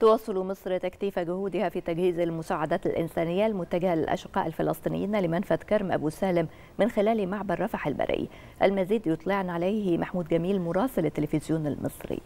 تواصل مصر تكثيف جهودها في تجهيز المساعدات الإنسانية المتجهة للأشقاء الفلسطينيين لمنفذ كرم أبو سالم من خلال معبر رفح البري المزيد يطلعنا عليه محمود جميل مراسل التلفزيون المصري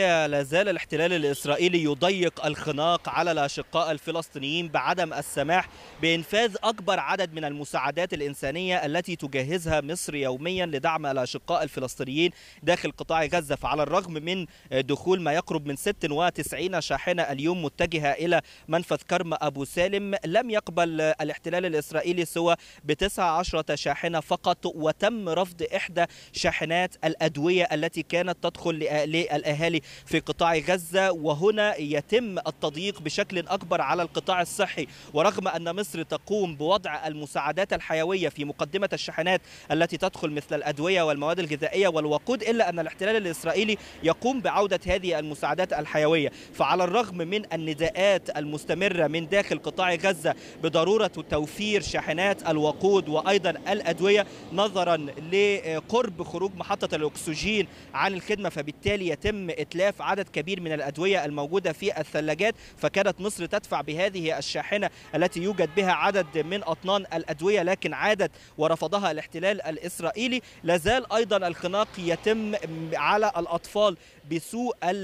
لا زال الاحتلال الإسرائيلي يضيق الخناق على الأشقاء الفلسطينيين بعدم السماح بإنفاذ أكبر عدد من المساعدات الإنسانية التي تجهزها مصر يوميا لدعم الأشقاء الفلسطينيين داخل قطاع غزة فعلى الرغم من دخول ما يقرب من 96 شاحنة اليوم متجهة إلى منفذ كرم أبو سالم لم يقبل الاحتلال الإسرائيلي سوى ب 19 شاحنة فقط وتم رفض إحدى شاحنات الأدوية التي كانت تدخل للأهالي في قطاع غزة وهنا يتم التضييق بشكل أكبر على القطاع الصحي ورغم أن مصر تقوم بوضع المساعدات الحيوية في مقدمة الشحنات التي تدخل مثل الأدوية والمواد الغذائية والوقود إلا أن الاحتلال الإسرائيلي يقوم بعودة هذه المساعدات الحيوية فعلى الرغم من النداءات المستمرة من داخل قطاع غزة بضرورة توفير شاحنات الوقود وأيضا الأدوية نظرا لقرب خروج محطة الأكسجين عن الخدمة فبالتالي يتم إتلاف عدد كبير من الأدوية الموجودة في الثلاجات فكانت مصر تدفع بهذه الشاحنة التي يوجد بها عدد من أطنان الأدوية لكن عادت ورفضها الاحتلال الإسرائيلي لازال أيضا الخناق يتم على الأطفال بسوء آه،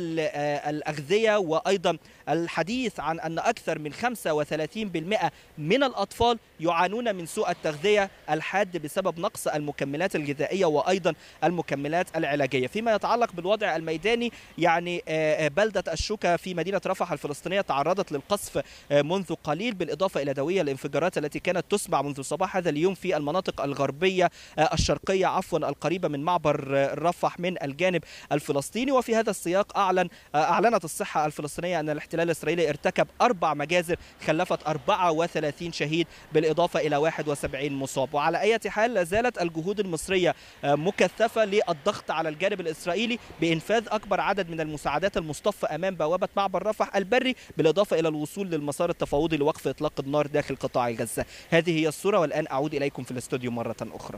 الأغذية وأيضا الحديث عن أن أكثر من 35% من الأطفال يعانون من سوء التغذية الحاد بسبب نقص المكملات الغذائية وأيضا المكملات العلاجية فيما يتعلق بالوضع الميداني يعني آه، آه، بلدة الشوكة في مدينة رفح الفلسطينية تعرضت للقصف آه، منذ قليل بالإضافة إلى دوية الانفجارات التي كانت تسمع منذ صباح هذا اليوم في المناطق الغربية الشرقية عفوا القريبة من معبر رفح من الجانب الفلسطيني وفي هذا السياق أعلن أعلنت الصحة الفلسطينية أن الاحتلال الإسرائيلي ارتكب أربع مجازر خلفت 34 شهيد بالإضافة إلى 71 مصاب وعلى أي حال لا زالت الجهود المصرية مكثفة للضغط على الجانب الإسرائيلي بإنفاذ أكبر عدد عدد من المساعدات المصطفى امام بوابه معبر رفح البري بالاضافه الى الوصول للمسار التفاوضي لوقف اطلاق النار داخل قطاع غزه هذه هي الصوره والان اعود اليكم في الاستوديو مره اخرى